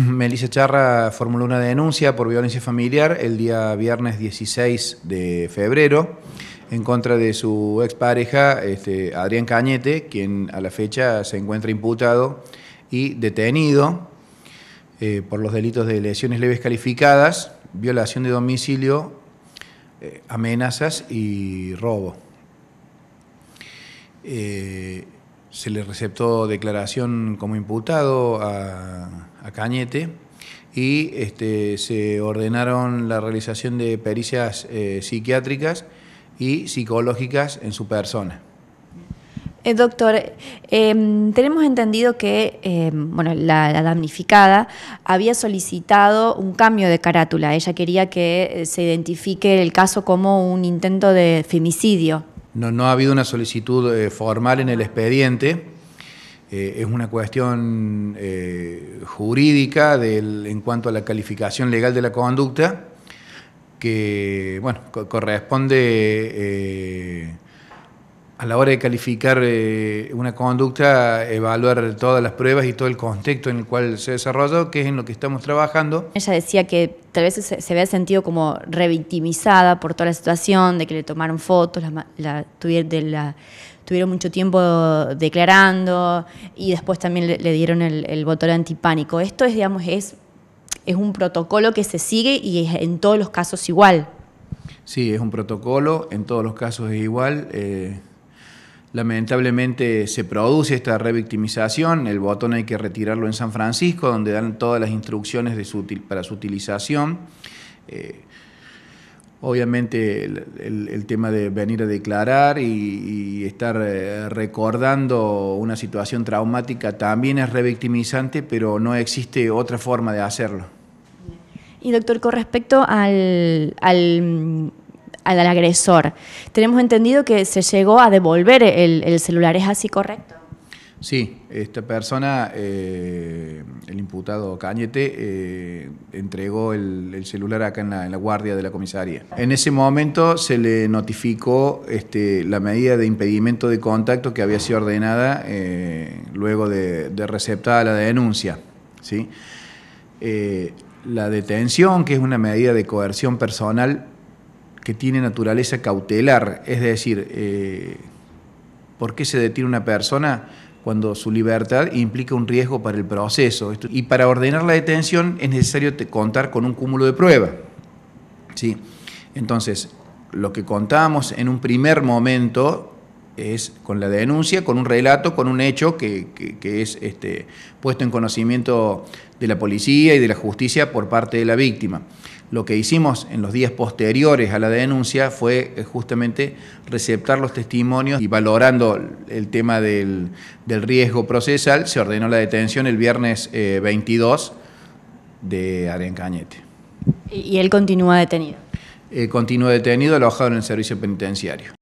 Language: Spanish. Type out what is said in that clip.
Melissa Charra formuló una denuncia por violencia familiar el día viernes 16 de febrero en contra de su expareja este, Adrián Cañete, quien a la fecha se encuentra imputado y detenido eh, por los delitos de lesiones leves calificadas, violación de domicilio, eh, amenazas y robo. Eh, se le receptó declaración como imputado a, Cañete y este, se ordenaron la realización de pericias eh, psiquiátricas y psicológicas en su persona. Eh, doctor, em, tenemos entendido que em, bueno, la, damnificada había solicitado un cambio de carátula. Ella quería que eh, se identifique el caso como un intento de femicidio no, no ha habido una solicitud eh, formal en el expediente. Eh, es una cuestión eh, jurídica del, en cuanto a la calificación legal de la conducta que, bueno, corresponde a la hora de calificar eh, una conducta, evaluar todas las pruebas y todo el contexto en el cual se desarrolló, que es en lo que estamos trabajando. Ella decía que tal vez se, había sentido como revictimizada por toda la situación, de que le tomaron fotos, la, la tuvieron mucho tiempo declarando y después también le, dieron el, botón antipánico. Esto es, digamos, es, es un protocolo que se sigue y es en todos los casos igual. Sí, es un protocolo, en todos los casos es igual. Eh, Lamentablemente se produce esta revictimización, el botón hay que retirarlo en San Francisco, donde dan todas las instrucciones de para su utilización. Eh, obviamente el, tema de venir a declarar y, estar eh, recordando una situación traumática también es revictimizante, pero no existe otra forma de hacerlo. Y doctor, con respecto al al agresor. Tenemos entendido que se llegó a devolver el, celular, ¿es así correcto? Sí, esta persona, eh, el imputado Cañete, eh, entregó el, celular acá en la, guardia de la comisaría. En ese momento se le notificó este, la medida de impedimento de contacto que había sido ordenada eh, luego de, de, receptada la denuncia. ¿sí? la detención, que es una medida de coerción personal, que tiene naturaleza cautelar, es decir, eh, ¿por qué se detiene una persona cuando su libertad implica un riesgo para el proceso? Y para ordenar la detención es necesario contar con un cúmulo de pruebas. ¿sí? Entonces, lo que contábamos en un primer momento es con la denuncia, con un relato, con un hecho que, es este, puesto en conocimiento de la policía y de la justicia por parte de la víctima. Lo que hicimos en los días posteriores a la denuncia fue eh, justamente receptar los testimonios y valorando el tema del, riesgo procesal, se ordenó la detención el viernes 22 eh, de Cañete. ¿Y él continúa detenido? Eh, continúa detenido, alojado en el servicio penitenciario.